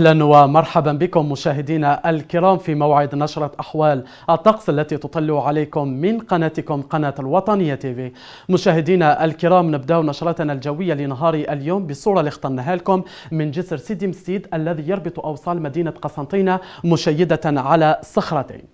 اهلا ومرحبا بكم مشاهدينا الكرام في موعد نشرة أحوال الطقس التي تطل عليكم من قناتكم قناة الوطنية تيفي مشاهدينا الكرام نبدأ نشرتنا الجوية لنهار اليوم بالصورة اللي اخترناها لكم من جسر سيدي مسيد الذي يربط أوصال مدينة قسنطينة مشيدة على صخرتين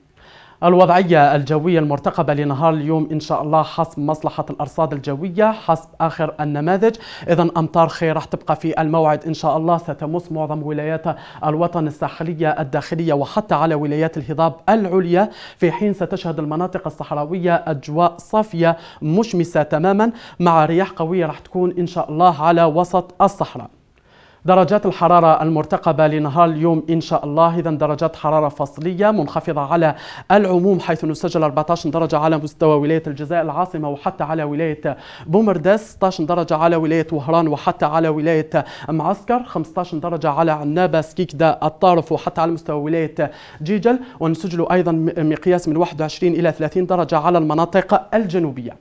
الوضعية الجوية المرتقبة لنهار اليوم إن شاء الله حسب مصلحة الأرصاد الجوية حسب آخر النماذج إذا أمطار خير راح تبقى في الموعد إن شاء الله ستمس معظم ولايات الوطن الساحلية الداخلية وحتى على ولايات الهضاب العليا في حين ستشهد المناطق الصحراوية أجواء صافية مشمسة تماما مع رياح قوية راح تكون إن شاء الله على وسط الصحراء درجات الحرارة المرتقبة لنهار اليوم إن شاء الله إذا درجات حرارة فصلية منخفضة على العموم حيث نسجل 14 درجة على مستوى ولاية الجزائر العاصمة وحتى على ولاية بومرداس 16 درجة على ولاية وهران وحتى على ولاية معسكر 15 درجة على عنابة سكيكدا الطارف وحتى على مستوى ولاية جيجل ونسجل أيضا مقياس من 21 إلى 30 درجة على المناطق الجنوبية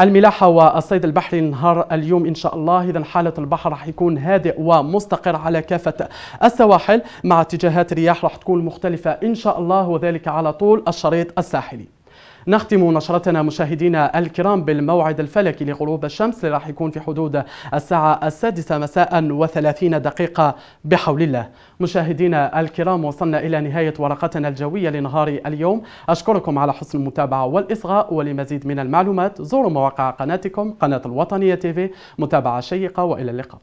الملاحة والصيد البحري نهار اليوم إن شاء الله إذا حالة البحر راح يكون هادئ ومستقر على كافة السواحل مع اتجاهات رياح راح تكون مختلفة إن شاء الله وذلك على طول الشريط الساحلي نختم نشرتنا مشاهدينا الكرام بالموعد الفلكي لغروب الشمس اللي راح يكون في حدود الساعة السادسة مساء وثلاثين دقيقة بحول الله مشاهدينا الكرام وصلنا إلى نهاية ورقتنا الجوية لنهار اليوم أشكركم على حسن المتابعة والإصغاء ولمزيد من المعلومات زوروا مواقع قناتكم قناة الوطنية تيفي متابعة شيقة وإلى اللقاء